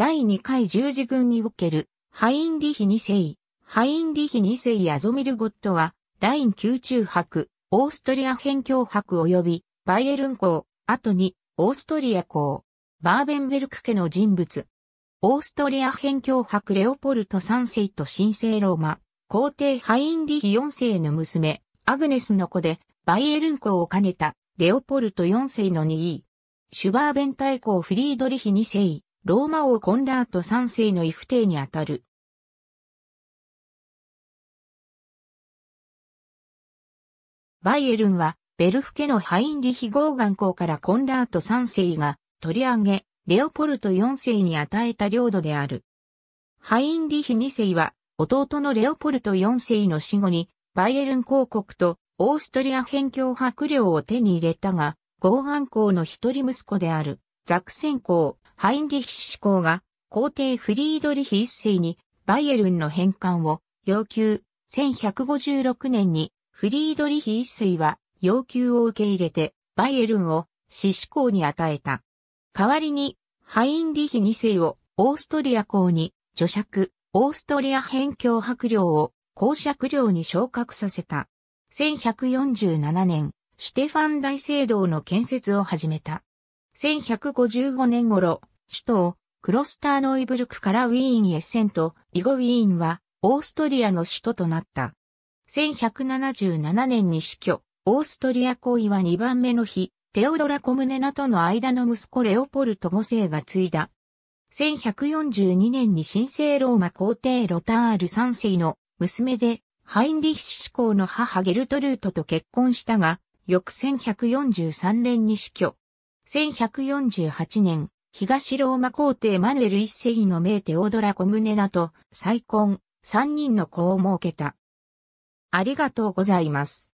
第2回十字軍における、ハインリヒ2世、ハインリヒ2世やゾミルゴットは、ライン宮中博、オーストリア辺境博及び、バイエルン公、後に、オーストリア公、バーベンベルク家の人物。オーストリア辺境博レオポルト3世と神聖ローマ、皇帝ハインリヒ4世の娘、アグネスの子で、バイエルン公を兼ねた、レオポルト4世の2位。シュバーベン大公フリードリヒ2世、ローマ王コンラート3世の異父帝にあたる。バイエルンは、ベルフ家のハインリヒ号眼校からコンラート3世が取り上げ、レオポルト4世に与えた領土である。ハインリヒ2世は、弟のレオポルト4世の死後に、バイエルン公国とオーストリア辺境白領を手に入れたが、ゴーガンの一人息子である。ザクセン公、ハインリヒシ公が、皇帝フリードリヒ一世に、バイエルンの返還を、要求。1156年に、フリードリヒ一世は、要求を受け入れて、バイエルンを、獅子公に与えた。代わりに、ハインリヒ二世を、オーストリア公に、除爵、オーストリア辺境白領を、公爵領に昇格させた。1147年、シュテファン大聖堂の建設を始めた。1155年頃、首都、クロスターノイブルクからウィーンへ遷都、以後ウィーンは、オーストリアの首都となった。1177年に死去、オーストリア皇位は2番目の日、テオドラ・コムネナとの間の息子レオポルト5世が継いだ。1142年に神聖ローマ皇帝ロタール3世の娘で、ハインリッシュ公の母ゲルトルートと結婚したが、翌1143年に死去、1148年、東ローマ皇帝マヌエル一世の名手オドラ・コムネナと再婚、三人の子を設けた。ありがとうございます。